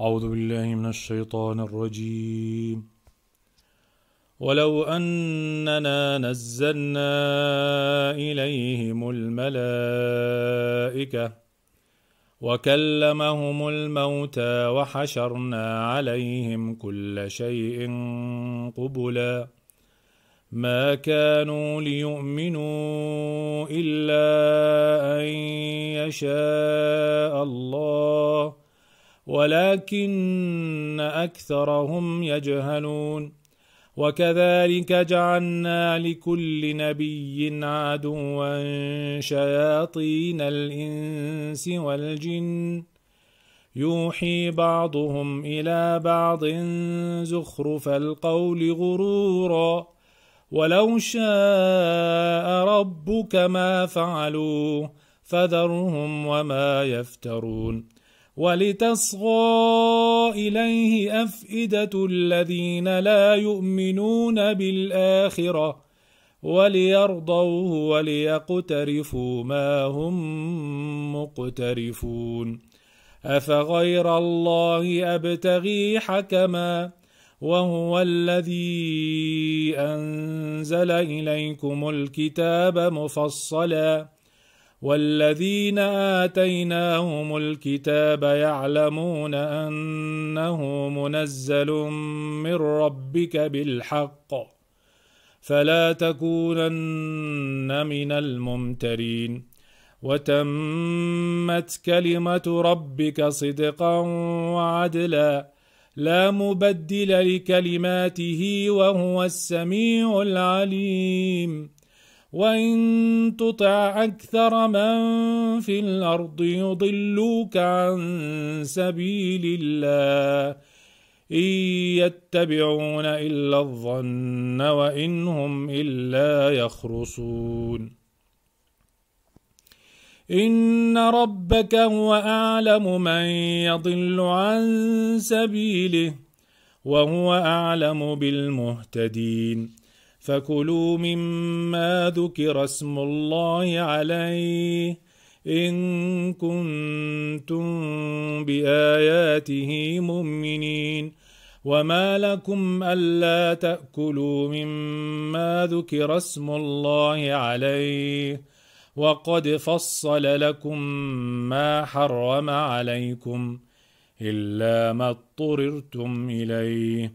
أعوذ بالله من الشيطان الرجيم ولو أننا نزلنا إليهم الملائكة وكلمهم الموتى وحشرنا عليهم كل شيء قبلا ما كانوا ليؤمنوا إلا أن يشاء الله ولكن اكثرهم يجهلون وكذلك جعلنا لكل نبي عدوا شياطين الانس والجن يوحي بعضهم الى بعض زخرف القول غرورا ولو شاء ربك ما فعلوه فذرهم وما يفترون ولتصغى إليه أفئدة الذين لا يؤمنون بالآخرة وليرضوه وليقترفوا ما هم مقترفون أفغير الله أبتغي حكما وهو الذي أنزل إليكم الكتاب مفصلاً والذين اتيناهم الكتاب يعلمون انه منزل من ربك بالحق فلا تكونن من الممترين وتمت كلمه ربك صدقا وعدلا لا مبدل لكلماته وهو السميع العليم وإن تطع أكثر من في الأرض يضلوك عن سبيل الله إن يتبعون إلا الظن وإن هم إلا يخرصون إن ربك هو أعلم من يضل عن سبيله وهو أعلم بالمهتدين فكلوا مما ذكر اسم الله عليه ان كنتم باياته مؤمنين وما لكم الا تاكلوا مما ذكر اسم الله عليه وقد فصل لكم ما حرم عليكم الا ما اضطررتم اليه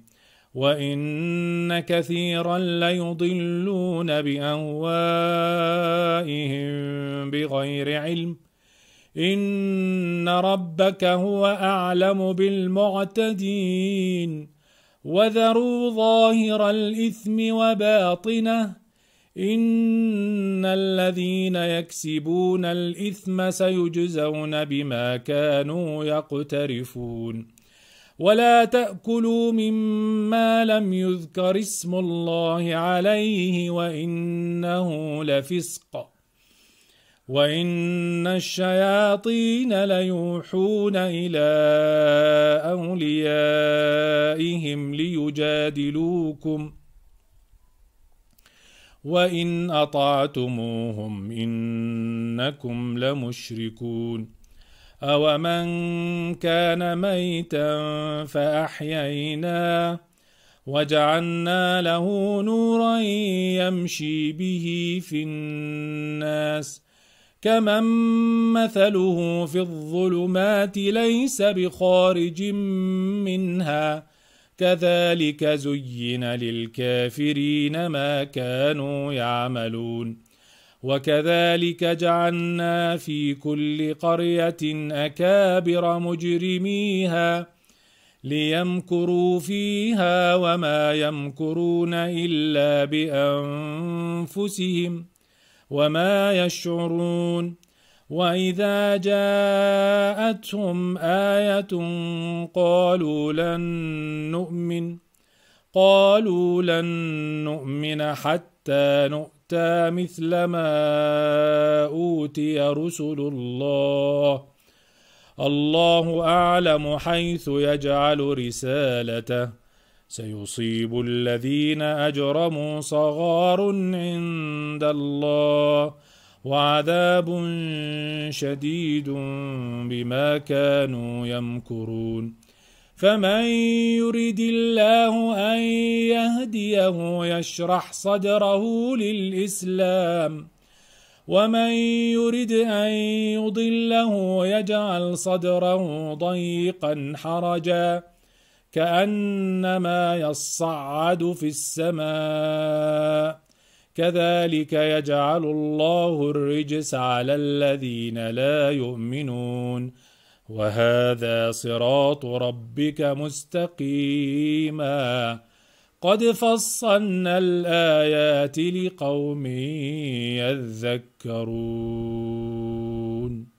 وإن كثيرا ليضلون بأهوائهم بغير علم إن ربك هو أعلم بالمعتدين وذروا ظاهر الإثم وباطنه إن الذين يكسبون الإثم سيجزون بما كانوا يقترفون ولا تأكلوا مما لم يذكر اسم الله عليه وإنه لفسق وإن الشياطين ليوحون إلى أوليائهم ليجادلوكم وإن أطعتموهم إنكم لمشركون أومن كان ميتا فأحييناه وجعلنا له نورا يمشي به في الناس كمن مثله في الظلمات ليس بخارج منها كذلك زين للكافرين ما كانوا يعملون وكذلك جعلنا في كل قريه اكابر مجرميها ليمكروا فيها وما يمكرون الا بانفسهم وما يشعرون واذا جاءتهم ايه قالوا لن نؤمن قالوا لن نؤمن حتى نؤمن مثل ما أوتي رسل الله الله أعلم حيث يجعل رسالته سيصيب الذين أجرموا صغار عند الله وعذاب شديد بما كانوا يمكرون فمن يرد الله أن يهديه يشرح صدره للإسلام ومن يرد أن يضله يجعل صدره ضيقا حرجا كأنما يصعد في السماء كذلك يجعل الله الرجس على الذين لا يؤمنون وهذا صراط ربك مستقيما قد فصلنا الايات لقوم يذكرون